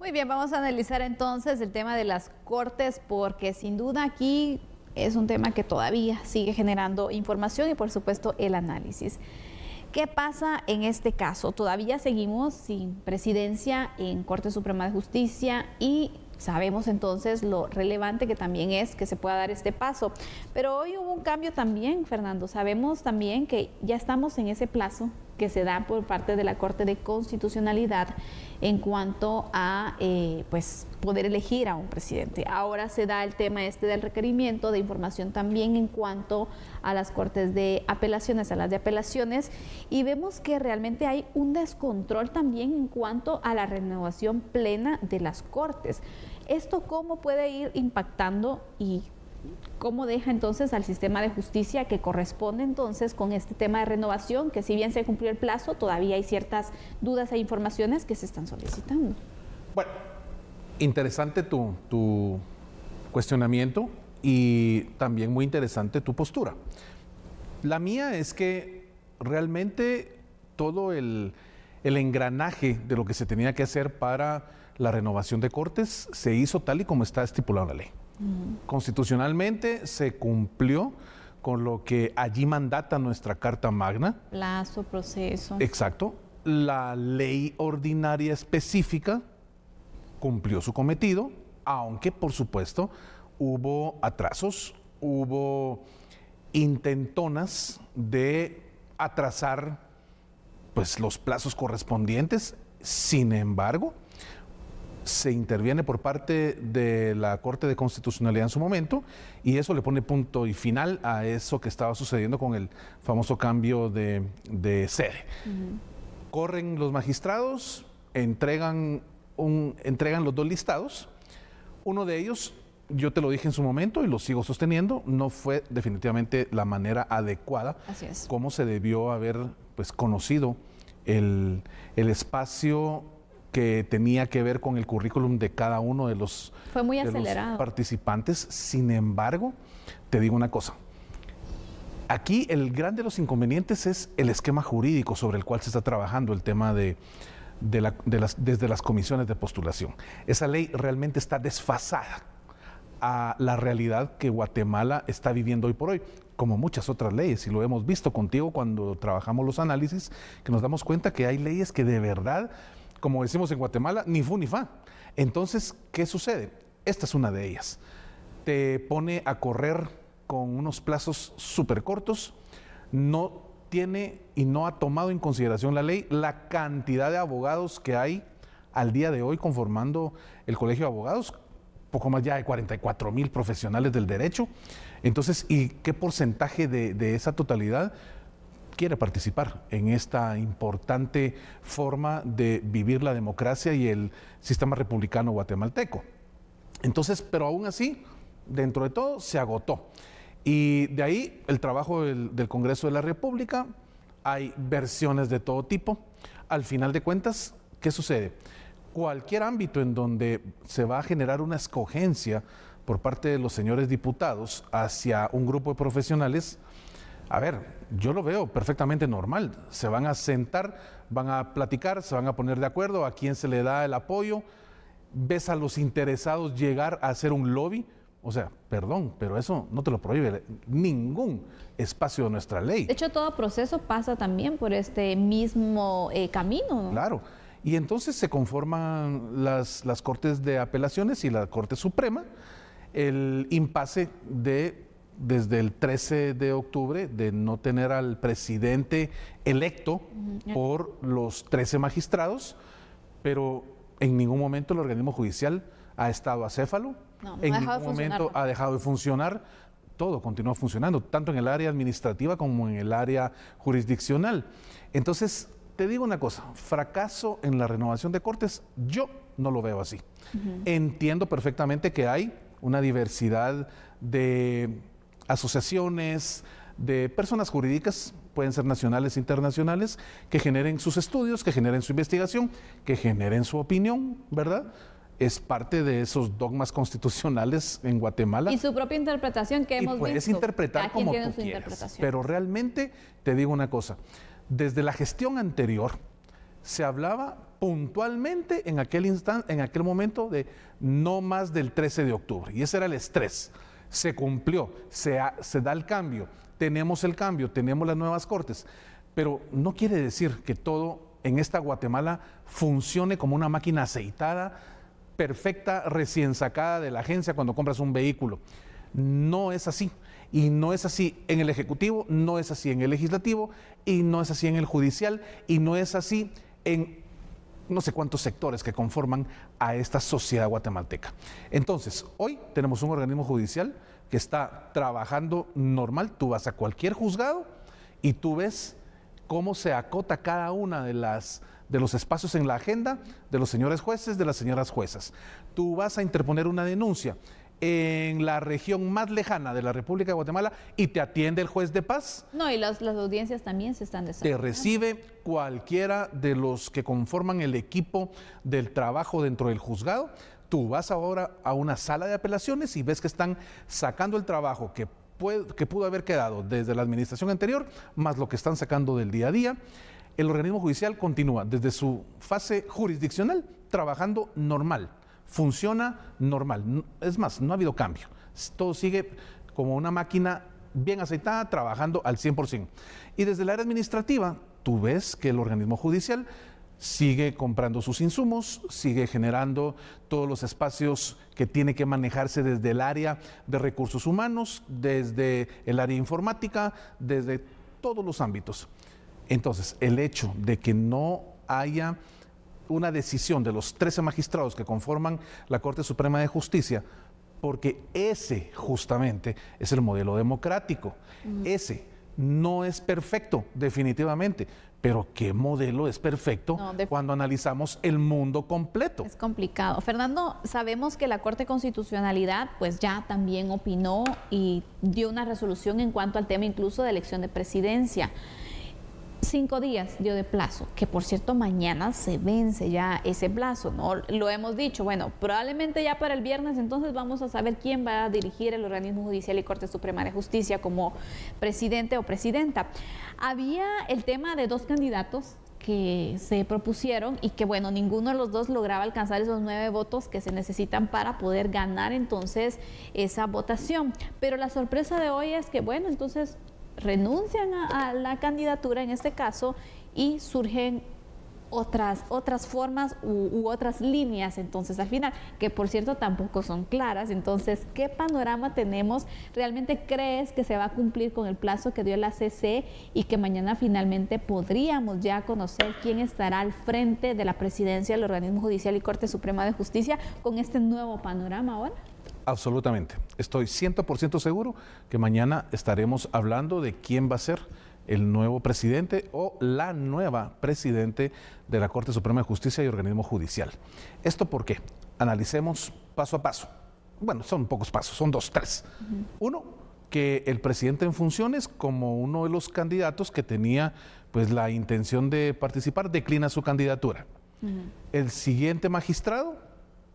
Muy bien, vamos a analizar entonces el tema de las cortes porque sin duda aquí es un tema que todavía sigue generando información y por supuesto el análisis. ¿Qué pasa en este caso? Todavía seguimos sin presidencia en Corte Suprema de Justicia y sabemos entonces lo relevante que también es que se pueda dar este paso. Pero hoy hubo un cambio también, Fernando. Sabemos también que ya estamos en ese plazo que se da por parte de la Corte de Constitucionalidad en cuanto a eh, pues, poder elegir a un presidente. Ahora se da el tema este del requerimiento de información también en cuanto a las cortes de apelaciones, a las de apelaciones, y vemos que realmente hay un descontrol también en cuanto a la renovación plena de las cortes. ¿Esto cómo puede ir impactando y cómo deja entonces al sistema de justicia que corresponde entonces con este tema de renovación, que si bien se cumplió el plazo, todavía hay ciertas dudas e informaciones que se están solicitando. Bueno, interesante tu, cuestionamiento y también muy interesante tu postura. La mía es que realmente todo el, el engranaje de lo que se tenía que hacer para la renovación de cortes se hizo tal y como está estipulado la ley. Constitucionalmente se cumplió con lo que allí mandata nuestra Carta Magna. Plazo, proceso. Exacto. La ley ordinaria específica cumplió su cometido, aunque por supuesto hubo atrasos, hubo intentonas de atrasar pues los plazos correspondientes. Sin embargo, se interviene por parte de la Corte de Constitucionalidad en su momento y eso le pone punto y final a eso que estaba sucediendo con el famoso cambio de, sede. Corren los magistrados, entregan, entregan los dos listados. Uno de ellos, yo te lo dije en su momento y lo sigo sosteniendo, no fue definitivamente la manera adecuada como se debió haber pues, conocido el, el espacio que tenía que ver con el currículum de cada uno de los, participantes. Sin embargo, te digo una cosa. Aquí el gran de los inconvenientes es el esquema jurídico sobre el cual se está trabajando el tema de, desde las comisiones de postulación. Esa ley realmente está desfasada a la realidad que Guatemala está viviendo hoy por hoy, como muchas otras leyes, y lo hemos visto contigo cuando trabajamos los análisis, que nos damos cuenta que hay leyes que de verdad como decimos en Guatemala, ni fu ni fa. Entonces, ¿qué sucede? Esta es una de ellas. Te pone a correr con unos plazos súper cortos, no tiene y no ha tomado en consideración la ley la cantidad de abogados que hay al día de hoy conformando el Colegio de Abogados, poco más ya de 44 mil profesionales del derecho. Entonces, ¿y qué porcentaje de, de esa totalidad quiere participar en esta importante forma de vivir la democracia y el sistema republicano guatemalteco. Entonces, pero aún así, dentro de todo, se agotó. Y de ahí el trabajo del, del Congreso de la República, hay versiones de todo tipo. Al final de cuentas, ¿qué sucede? Cualquier ámbito en donde se va a generar una escogencia por parte de los señores diputados hacia un grupo de profesionales, a ver, yo lo veo perfectamente normal. Se van a sentar, van a platicar, se van a poner de acuerdo a quién se le da el apoyo. Ves a los interesados llegar a hacer un lobby. O sea, perdón, pero eso no te lo prohíbe ningún espacio de nuestra ley. De hecho, todo proceso pasa también por este mismo eh, camino. Claro. Y entonces se conforman las, las Cortes de Apelaciones y la Corte Suprema. El impasse de desde el 13 de octubre de no tener al presidente electo por los 13 magistrados, pero en ningún momento el organismo judicial ha estado acéfalo, en ningún momento pues. ha dejado de funcionar, todo continúa funcionando, tanto en el área administrativa como en el área jurisdiccional. Entonces, te digo una cosa, fracaso en la renovación de cortes, yo no lo veo así. Entiendo perfectamente que hay una diversidad de asociaciones de personas jurídicas, pueden ser nacionales, e internacionales, que generen sus estudios, que generen su investigación, que generen su opinión, ¿verdad? es parte de esos dogmas constitucionales en Guatemala. Y su propia interpretación que hemos y puedes interpretar como tú quieras. Pero realmente te digo una cosa, desde la gestión anterior se hablaba puntualmente en aquel instante, en aquel momento de no más del 13 de octubre y ese era el estrés se cumplió, se, da el cambio, tenemos el cambio, tenemos las nuevas cortes, pero no quiere decir que todo en esta Guatemala funcione como una máquina aceitada, perfecta, recién sacada de la agencia cuando compras un vehículo. No es así. Y no es así en el Ejecutivo, no es así en el Legislativo, y no es así en el Judicial, y no es así en no sé cuántos sectores que conforman a esta sociedad guatemalteca. Entonces, hoy tenemos un organismo judicial que está trabajando normal. Tú vas a cualquier juzgado y tú ves cómo se acota cada una de de los espacios en la agenda de los señores jueces, de las señoras juezas. Tú vas a interponer una denuncia en la región más lejana de la República de Guatemala y te atiende el juez de paz. No, y las, audiencias también se están desarrollando. Te recibe cualquiera de los que conforman el equipo del trabajo dentro del juzgado. Tú vas ahora a una sala de apelaciones y ves que están sacando el trabajo que pudo haber quedado desde la administración anterior, más lo que están sacando del día a día. El organismo judicial continúa desde su fase jurisdiccional trabajando normal funciona normal. Es más, no ha habido cambio. Todo sigue como una máquina bien aceitada, trabajando al 100%. Y desde el área administrativa, tú ves que el organismo judicial sigue comprando sus insumos, sigue generando todos los espacios que tiene que manejarse desde el área de recursos humanos, desde el área informática, desde todos los ámbitos. Entonces, el hecho de que no haya una decisión de los 13 magistrados que conforman la Corte Suprema de Justicia, porque ese justamente es el modelo democrático. Mm. Ese no es perfecto, definitivamente, pero ¿qué modelo es perfecto cuando analizamos el mundo completo? Es complicado. Fernando, sabemos que la Corte Constitucionalidad pues ya también opinó y dio una resolución en cuanto al tema incluso de elección de presidencia cinco días dio de plazo, que por cierto mañana se vence ya ese plazo, ¿no? Lo hemos dicho, bueno, probablemente ya para el viernes entonces vamos a saber quién va a dirigir el organismo judicial y Corte Suprema de Justicia como presidente o presidenta. Había el tema de dos candidatos que se propusieron y que bueno, ninguno de los dos lograba alcanzar esos nueve votos que se necesitan para poder ganar entonces esa votación. Pero la sorpresa de hoy es que bueno, entonces renuncian a, la candidatura en este caso y surgen otras, otras formas u, u, otras líneas entonces al final, que por cierto tampoco son claras. Entonces, ¿qué panorama tenemos? ¿Realmente crees que se va a cumplir con el plazo que dio la CC y que mañana finalmente podríamos ya conocer quién estará al frente de la presidencia del Organismo Judicial y Corte Suprema de Justicia con este nuevo panorama ahora? Absolutamente. Estoy 100% seguro que mañana estaremos hablando de quién va a ser el nuevo presidente o la nueva presidente de la Corte Suprema de Justicia y organismo judicial. ¿Esto por qué? Analicemos paso a paso. Bueno, son pocos pasos, son dos, tres. Uno, que el presidente en funciones, como uno de los candidatos que tenía pues la intención de participar, declina su candidatura. El siguiente magistrado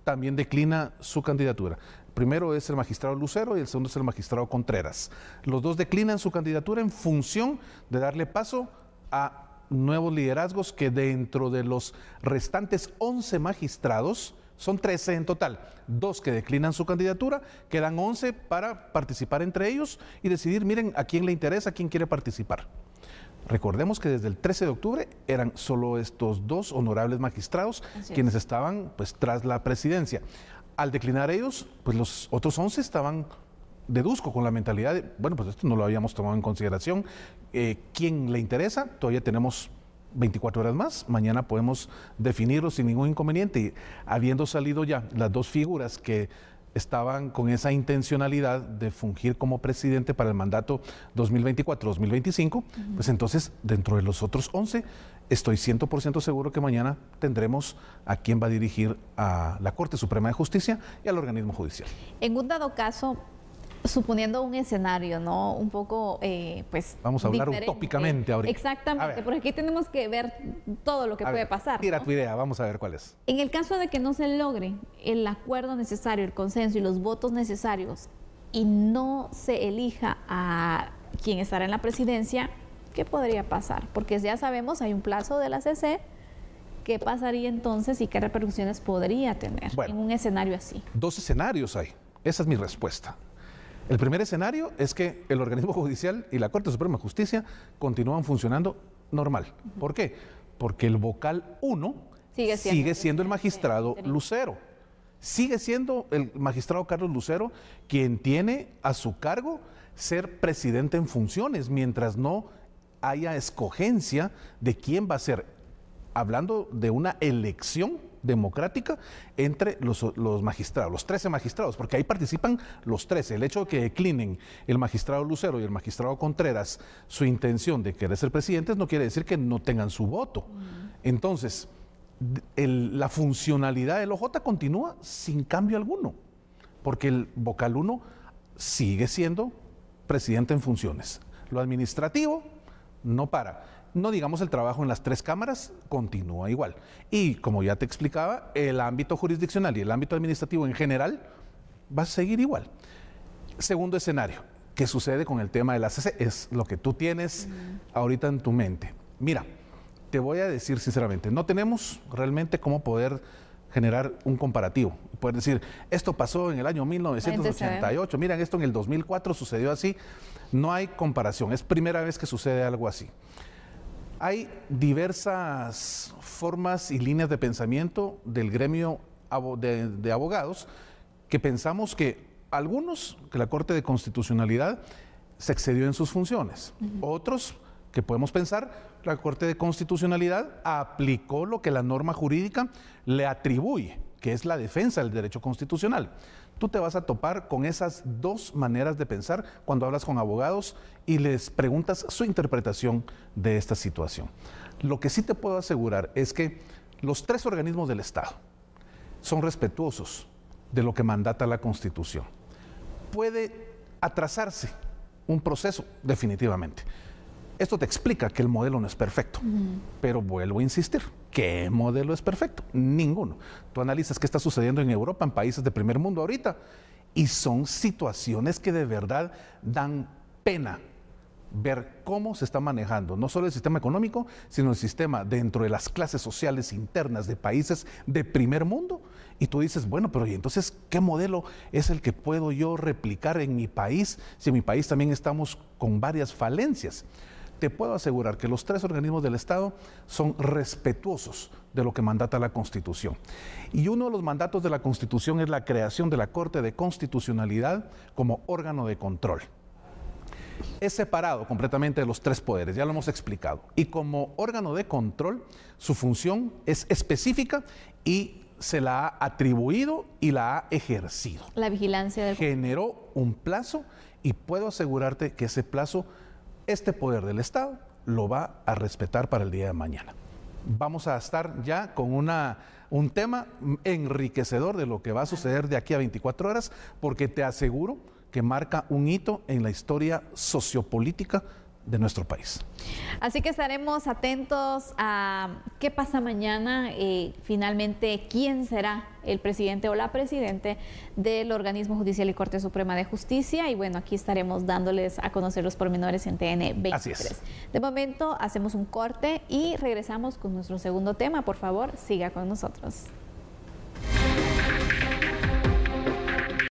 también declina su candidatura primero es el magistrado Lucero y el segundo es el magistrado Contreras. Los dos declinan su candidatura en función de darle paso a nuevos liderazgos que dentro de los restantes 11 magistrados, son 13 en total, dos que declinan su candidatura, quedan 11 para participar entre ellos y decidir, miren, a quién le interesa, a quién quiere participar. Recordemos que desde el 13 de octubre eran solo estos dos honorables magistrados quienes estaban pues tras la presidencia al declinar ellos, pues los otros 11 estaban, deduzco, con la mentalidad de, bueno, pues esto no lo habíamos tomado en consideración. Eh, ¿Quién le interesa? Todavía tenemos 24 horas más. Mañana podemos definirlo sin ningún inconveniente. Y habiendo salido ya las dos figuras que estaban con esa intencionalidad de fungir como presidente para el mandato 2024-2025, pues entonces dentro de los otros 11 estoy 100% seguro que mañana tendremos a quien va a dirigir a la Corte Suprema de Justicia y al organismo judicial. En un dado caso, suponiendo un escenario, ¿no? Un poco, eh, pues... Vamos a hablar utópicamente ahorita. Exactamente, porque aquí tenemos que ver todo lo que puede pasar. Tira tu idea, vamos a ver cuál es. En el caso de que no se logre el acuerdo necesario, el consenso y los votos necesarios y no se elija a quien estará en la presidencia, ¿qué podría pasar? Porque ya sabemos, hay un plazo de la CC, ¿qué pasaría entonces y qué repercusiones podría tener en un escenario así? Dos escenarios hay, esa es mi respuesta. El primer escenario es que el organismo judicial y la Corte Suprema de Justicia continúan funcionando normal. ¿Por qué? Porque el vocal 1 sigue siendo el magistrado Lucero. Sigue siendo el magistrado Carlos Lucero quien tiene a su cargo ser presidente en funciones mientras no haya escogencia de quién va a ser, hablando de una elección democrática entre los, magistrados, los 13 magistrados, porque ahí participan los 13. El hecho de que declinen el magistrado Lucero y el magistrado Contreras su intención de querer ser presidentes no quiere decir que no tengan su voto. Mm. Entonces, la funcionalidad del OJ continúa sin cambio alguno, porque el vocal uno sigue siendo presidente en funciones. Lo administrativo no para. No digamos el trabajo en las tres cámaras continúa igual. Y como ya te explicaba, el ámbito jurisdiccional y el ámbito administrativo en general va a seguir igual. Segundo escenario, ¿qué sucede con el tema del ACC? Es lo que tú tienes ahorita en tu mente. Mira, te voy a decir sinceramente, no tenemos realmente cómo poder generar un comparativo. puede decir, esto pasó en el año 1988, ¿eh? miren, esto en el 2004 sucedió así. No hay comparación, es primera vez que sucede algo así. Hay diversas formas y líneas de pensamiento del gremio de, abogados que pensamos que algunos, que la Corte de Constitucionalidad se excedió en sus funciones, otros que podemos pensar, la Corte de Constitucionalidad aplicó lo que la norma jurídica le atribuye, que es la defensa del derecho constitucional. Tú te vas a topar con esas dos maneras de pensar cuando hablas con abogados y les preguntas su interpretación de esta situación. Lo que sí te puedo asegurar es que los tres organismos del Estado son respetuosos de lo que mandata la Constitución. Puede atrasarse un proceso, definitivamente esto te explica que el modelo no es perfecto, pero vuelvo a insistir, ¿qué modelo es perfecto? Ninguno. Tú analizas qué está sucediendo en Europa, en países de primer mundo ahorita, y son situaciones que de verdad dan pena ver cómo se está manejando no solo el sistema económico, sino el sistema dentro de las clases sociales internas de países de primer mundo. Y tú dices, bueno, pero ¿y entonces qué modelo es el que puedo yo replicar en mi país si en mi país también estamos con varias falencias? te puedo asegurar que los tres organismos del Estado son respetuosos de lo que mandata la Constitución. Y uno de los mandatos de la Constitución es la creación de la Corte de Constitucionalidad como órgano de control. Es separado completamente de los tres poderes, ya lo hemos explicado. Y como órgano de control, su función es específica y se la ha atribuido y la ha ejercido. La vigilancia del... Generó un plazo y puedo asegurarte que ese plazo este poder del Estado lo va a respetar para el día de mañana. Vamos a estar ya con un tema enriquecedor de lo que va a suceder de aquí a 24 horas, porque te aseguro que marca un hito en la historia sociopolítica de nuestro país. Así que estaremos atentos a qué pasa mañana y eh, finalmente quién será el presidente o la presidente del organismo judicial y Corte Suprema de Justicia. Y bueno, aquí estaremos dándoles a conocer los pormenores en TN23. De momento hacemos un corte y regresamos con nuestro segundo tema. Por favor, siga con nosotros.